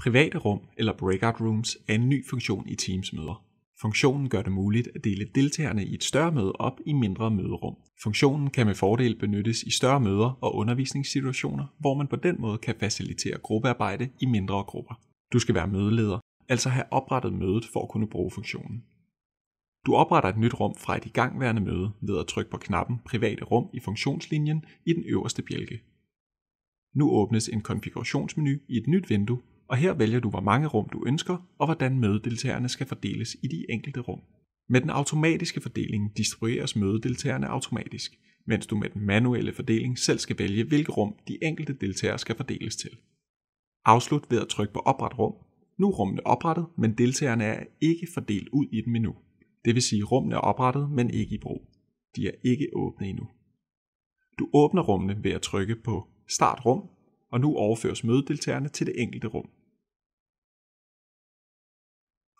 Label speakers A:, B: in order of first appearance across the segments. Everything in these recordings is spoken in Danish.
A: Private rum eller breakout rooms er en ny funktion i Teams-møder. Funktionen gør det muligt at dele deltagerne i et større møde op i mindre møderum. Funktionen kan med fordel benyttes i større møder og undervisningssituationer, hvor man på den måde kan facilitere gruppearbejde i mindre grupper. Du skal være mødeleder, altså have oprettet mødet for at kunne bruge funktionen. Du opretter et nyt rum fra et igangværende møde ved at trykke på knappen Private rum i funktionslinjen i den øverste bjælke. Nu åbnes en konfigurationsmenu i et nyt vindue og her vælger du, hvor mange rum du ønsker, og hvordan mødedeltagerne skal fordeles i de enkelte rum. Med den automatiske fordeling distribueres mødedeltagerne automatisk, mens du med den manuelle fordeling selv skal vælge, hvilke rum de enkelte deltagere skal fordeles til. Afslut ved at trykke på opret rum. Nu er rummene oprettet, men deltagerne er ikke fordelt ud i dem endnu. Det vil sige, at rummene er oprettet, men ikke i brug. De er ikke åbne endnu. Du åbner rummene ved at trykke på Start rum, og nu overføres mødedeltagerne til det enkelte rum.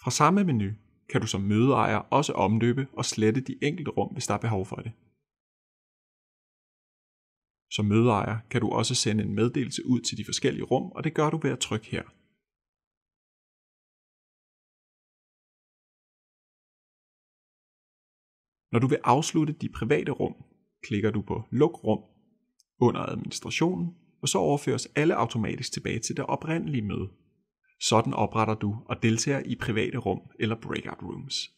A: Fra samme menu kan du som mødeejer også omdøbe og slette de enkelte rum, hvis der er behov for det. Som mødeejer kan du også sende en
B: meddelelse ud til de forskellige rum, og det gør du ved at trykke her. Når du vil afslutte de private rum, klikker du på Luk rum under administrationen, og så
A: overføres alle automatisk tilbage til det oprindelige møde. Sådan opretter du og deltager
B: i private rum eller breakout rooms.